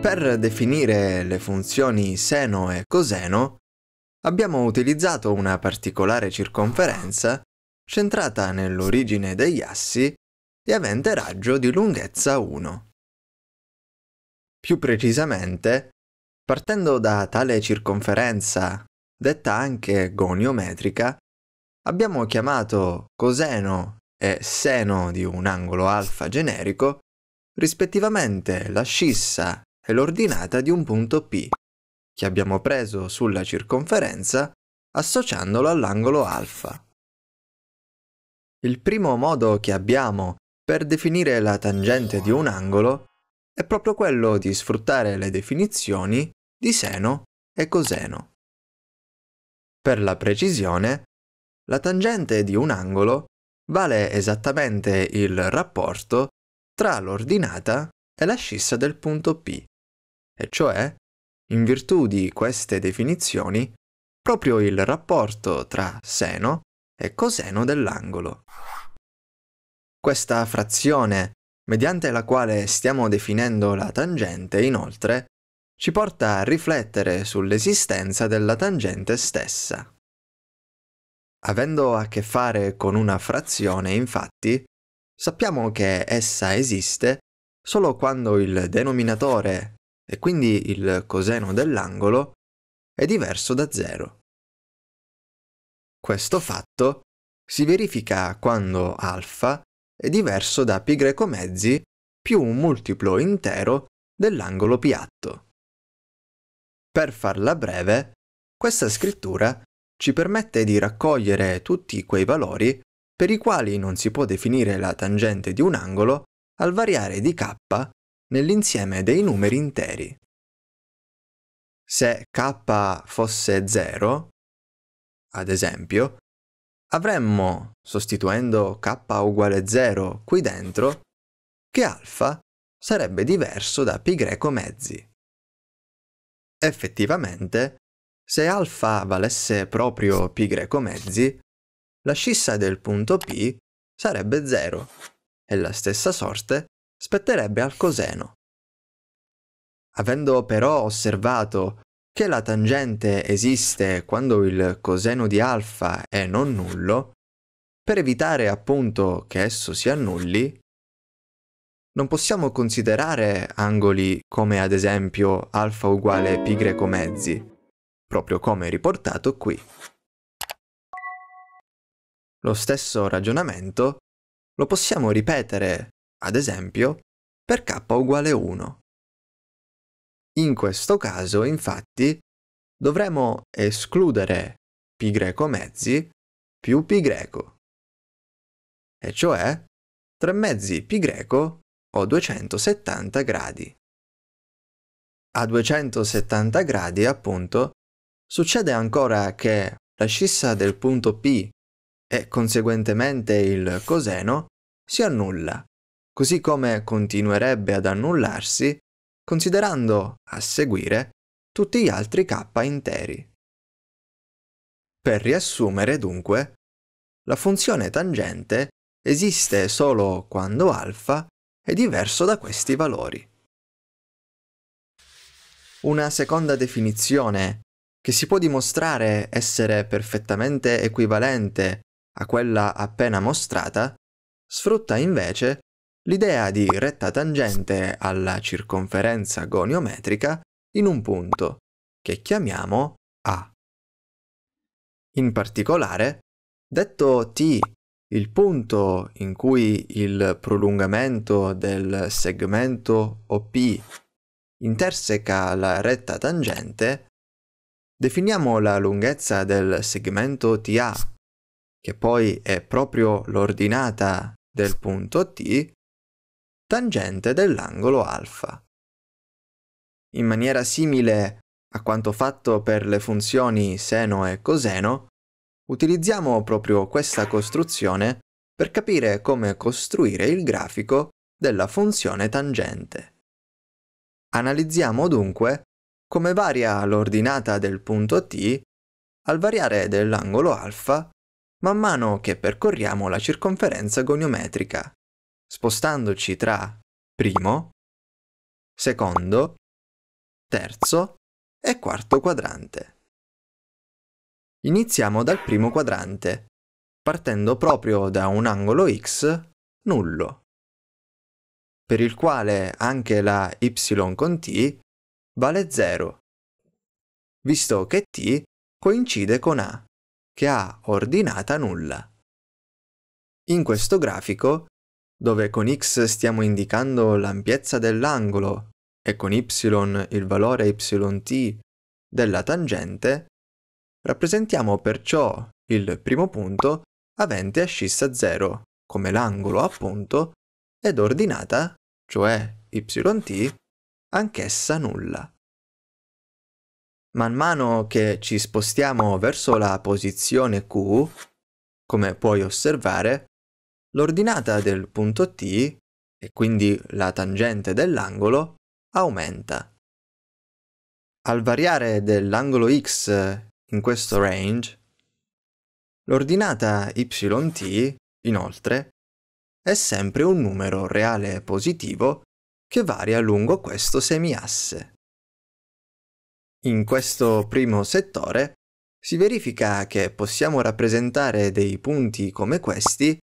Per definire le funzioni seno e coseno, abbiamo utilizzato una particolare circonferenza centrata nell'origine degli assi e avente raggio di lunghezza 1. Più precisamente, partendo da tale circonferenza, detta anche goniometrica, abbiamo chiamato coseno e seno di un angolo alfa generico, rispettivamente la scissa e l'ordinata di un punto P, che abbiamo preso sulla circonferenza associandolo all'angolo alfa. Il primo modo che abbiamo per definire la tangente di un angolo è proprio quello di sfruttare le definizioni di seno e coseno. Per la precisione, la tangente di un angolo vale esattamente il rapporto tra l'ordinata e la scissa del punto P, e cioè, in virtù di queste definizioni, proprio il rapporto tra seno e coseno dell'angolo. Questa frazione, mediante la quale stiamo definendo la tangente, inoltre, ci porta a riflettere sull'esistenza della tangente stessa. Avendo a che fare con una frazione, infatti, sappiamo che essa esiste solo quando il denominatore, e quindi il coseno dell'angolo, è diverso da zero. Questo fatto si verifica quando alfa è diverso da π mezzi più un multiplo intero dell'angolo piatto. Per farla breve, questa scrittura è ci permette di raccogliere tutti quei valori per i quali non si può definire la tangente di un angolo al variare di k nell'insieme dei numeri interi. Se k fosse 0, ad esempio, avremmo, sostituendo k uguale 0 qui dentro, che alfa sarebbe diverso da π mezzi. Effettivamente, se alfa valesse proprio π greco mezzi, la scissa del punto P sarebbe 0 e la stessa sorte spetterebbe al coseno. Avendo però osservato che la tangente esiste quando il coseno di alfa è non nullo, per evitare appunto che esso si annulli, non possiamo considerare angoli come ad esempio alfa uguale π greco mezzi, proprio come riportato qui. Lo stesso ragionamento lo possiamo ripetere, ad esempio, per k uguale 1. In questo caso, infatti, dovremo escludere pi greco mezzi più pi greco, e cioè 3 mezzi pi greco o 270 gradi. A 270 gradi, appunto, Succede ancora che la scissa del punto P e conseguentemente il coseno si annulla, così come continuerebbe ad annullarsi considerando a seguire tutti gli altri k interi. Per riassumere dunque, la funzione tangente esiste solo quando α è diverso da questi valori. Una seconda definizione che si può dimostrare essere perfettamente equivalente a quella appena mostrata, sfrutta invece l'idea di retta tangente alla circonferenza goniometrica in un punto, che chiamiamo A. In particolare, detto T, il punto in cui il prolungamento del segmento OP interseca la retta tangente, Definiamo la lunghezza del segmento TA, che poi è proprio l'ordinata del punto T, tangente dell'angolo alfa. In maniera simile a quanto fatto per le funzioni seno e coseno, utilizziamo proprio questa costruzione per capire come costruire il grafico della funzione tangente. Analizziamo dunque come varia l'ordinata del punto t, al variare dell'angolo alfa, man mano che percorriamo la circonferenza goniometrica, spostandoci tra primo, secondo, terzo e quarto quadrante. Iniziamo dal primo quadrante, partendo proprio da un angolo x nullo, per il quale anche la y con t vale 0, visto che t coincide con a, che ha ordinata nulla. In questo grafico, dove con x stiamo indicando l'ampiezza dell'angolo e con y il valore yt della tangente, rappresentiamo perciò il primo punto avente ascissa 0, come l'angolo appunto, ed ordinata, cioè yt, anch'essa nulla. Man mano che ci spostiamo verso la posizione Q, come puoi osservare, l'ordinata del punto T, e quindi la tangente dell'angolo, aumenta. Al variare dell'angolo x in questo range, l'ordinata yt, inoltre, è sempre un numero reale positivo che varia lungo questo semiasse. In questo primo settore si verifica che possiamo rappresentare dei punti come questi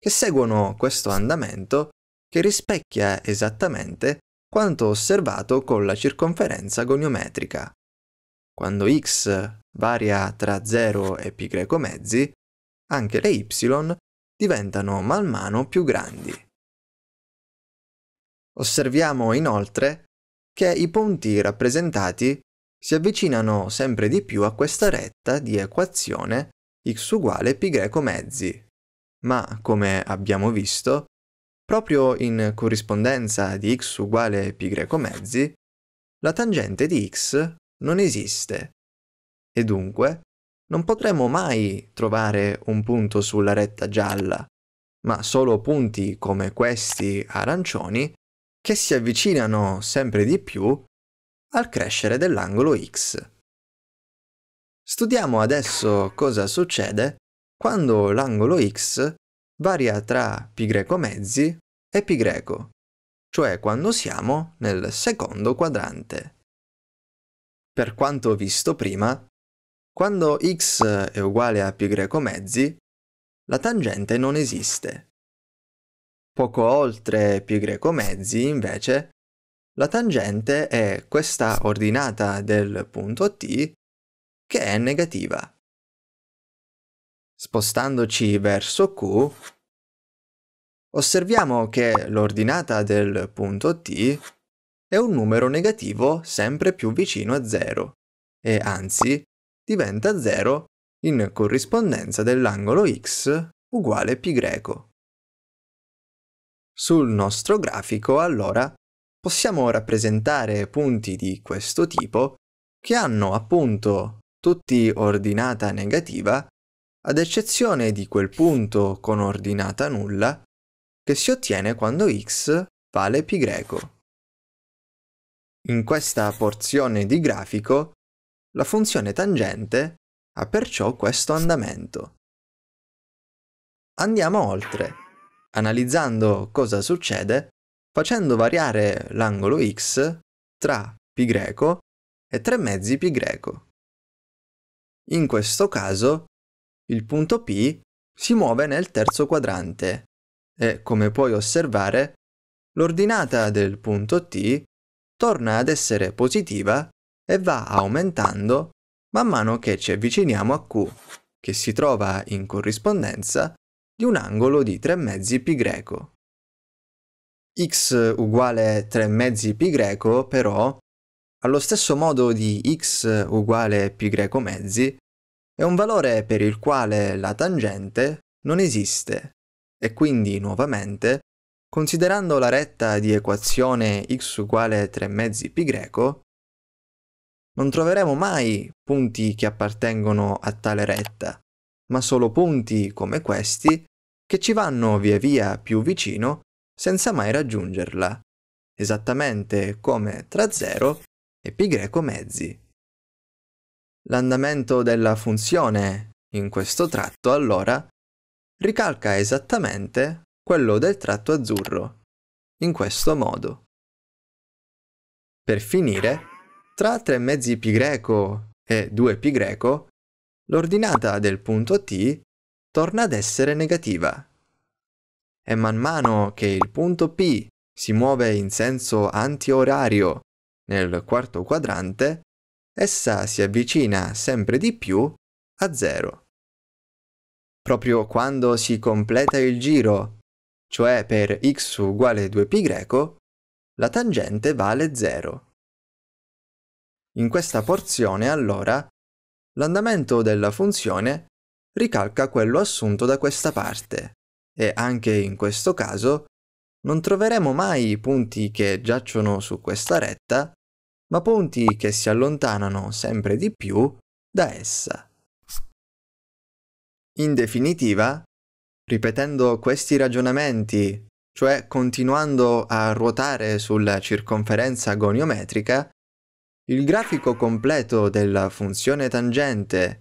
che seguono questo andamento che rispecchia esattamente quanto osservato con la circonferenza goniometrica. Quando x varia tra 0 e π mezzi, anche le y diventano man mano più grandi. Osserviamo inoltre che i punti rappresentati si avvicinano sempre di più a questa retta di equazione x uguale pi greco mezzi, ma come abbiamo visto, proprio in corrispondenza di x uguale pi greco mezzi, la tangente di x non esiste e dunque non potremo mai trovare un punto sulla retta gialla, ma solo punti come questi arancioni che si avvicinano sempre di più al crescere dell'angolo x. Studiamo adesso cosa succede quando l'angolo x varia tra π mezzi e π, cioè quando siamo nel secondo quadrante. Per quanto visto prima, quando x è uguale a π mezzi, la tangente non esiste. Poco oltre π mezzi, invece, la tangente è questa ordinata del punto t che è negativa. Spostandoci verso q, osserviamo che l'ordinata del punto t è un numero negativo sempre più vicino a 0 e anzi diventa 0 in corrispondenza dell'angolo x uguale π sul nostro grafico, allora possiamo rappresentare punti di questo tipo che hanno appunto tutti ordinata negativa, ad eccezione di quel punto con ordinata nulla che si ottiene quando x vale pi greco. In questa porzione di grafico, la funzione tangente ha perciò questo andamento. Andiamo oltre analizzando cosa succede facendo variare l'angolo x tra π greco e 3 mezzi π greco. In questo caso il punto P si muove nel terzo quadrante e, come puoi osservare, l'ordinata del punto T torna ad essere positiva e va aumentando man mano che ci avviciniamo a Q, che si trova in corrispondenza di un angolo di 3 mezzi pi greco. x uguale 3 mezzi pi greco, però, allo stesso modo di x uguale pi greco mezzi, è un valore per il quale la tangente non esiste e quindi nuovamente, considerando la retta di equazione x uguale 3 mezzi pi greco, non troveremo mai punti che appartengono a tale retta, ma solo punti come questi che ci vanno via via più vicino senza mai raggiungerla, esattamente come tra 0 e π mezzi. L'andamento della funzione in questo tratto allora ricalca esattamente quello del tratto azzurro, in questo modo. Per finire, tra 3 mezzi π e 2 π, l'ordinata del punto t torna ad essere negativa. E man mano che il punto P si muove in senso antiorario nel quarto quadrante, essa si avvicina sempre di più a zero. Proprio quando si completa il giro, cioè per x uguale 2π, la tangente vale 0. In questa porzione, allora, l'andamento della funzione ricalca quello assunto da questa parte. E anche in questo caso non troveremo mai i punti che giacciono su questa retta, ma punti che si allontanano sempre di più da essa. In definitiva, ripetendo questi ragionamenti, cioè continuando a ruotare sulla circonferenza goniometrica, il grafico completo della funzione tangente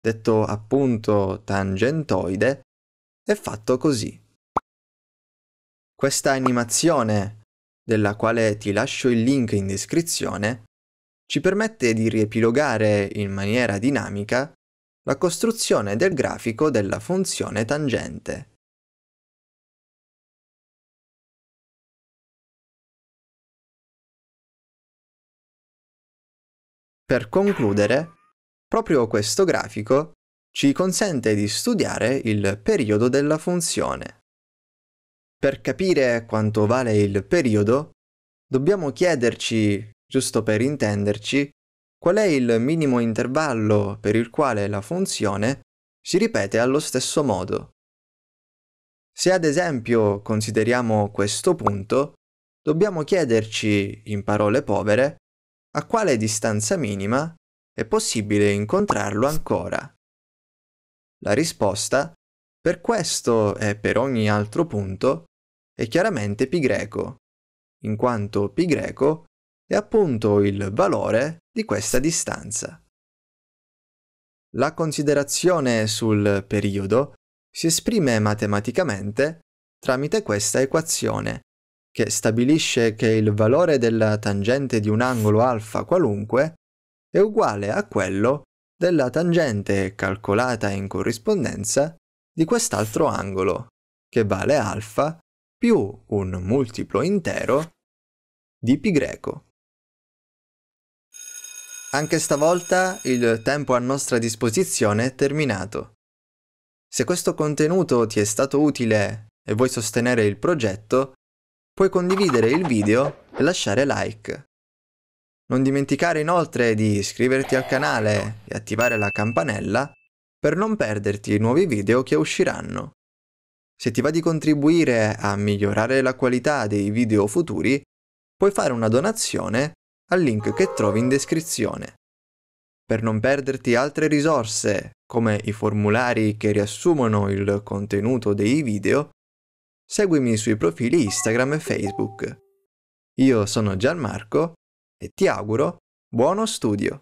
detto appunto tangentoide, è fatto così. Questa animazione, della quale ti lascio il link in descrizione, ci permette di riepilogare in maniera dinamica la costruzione del grafico della funzione tangente. Per concludere, Proprio questo grafico ci consente di studiare il periodo della funzione. Per capire quanto vale il periodo, dobbiamo chiederci, giusto per intenderci, qual è il minimo intervallo per il quale la funzione si ripete allo stesso modo. Se ad esempio consideriamo questo punto, dobbiamo chiederci, in parole povere, a quale distanza minima è possibile incontrarlo ancora? La risposta, per questo e per ogni altro punto, è chiaramente pi greco, in quanto pi greco è appunto il valore di questa distanza. La considerazione sul periodo si esprime matematicamente tramite questa equazione, che stabilisce che il valore della tangente di un angolo alfa qualunque è uguale a quello della tangente calcolata in corrispondenza di quest'altro angolo, che vale alfa più un multiplo intero di pi greco. Anche stavolta il tempo a nostra disposizione è terminato. Se questo contenuto ti è stato utile e vuoi sostenere il progetto, puoi condividere il video e lasciare like. Non dimenticare inoltre di iscriverti al canale e attivare la campanella per non perderti i nuovi video che usciranno. Se ti va di contribuire a migliorare la qualità dei video futuri, puoi fare una donazione al link che trovi in descrizione. Per non perderti altre risorse, come i formulari che riassumono il contenuto dei video, seguimi sui profili Instagram e Facebook. Io sono Gianmarco e ti auguro buono studio!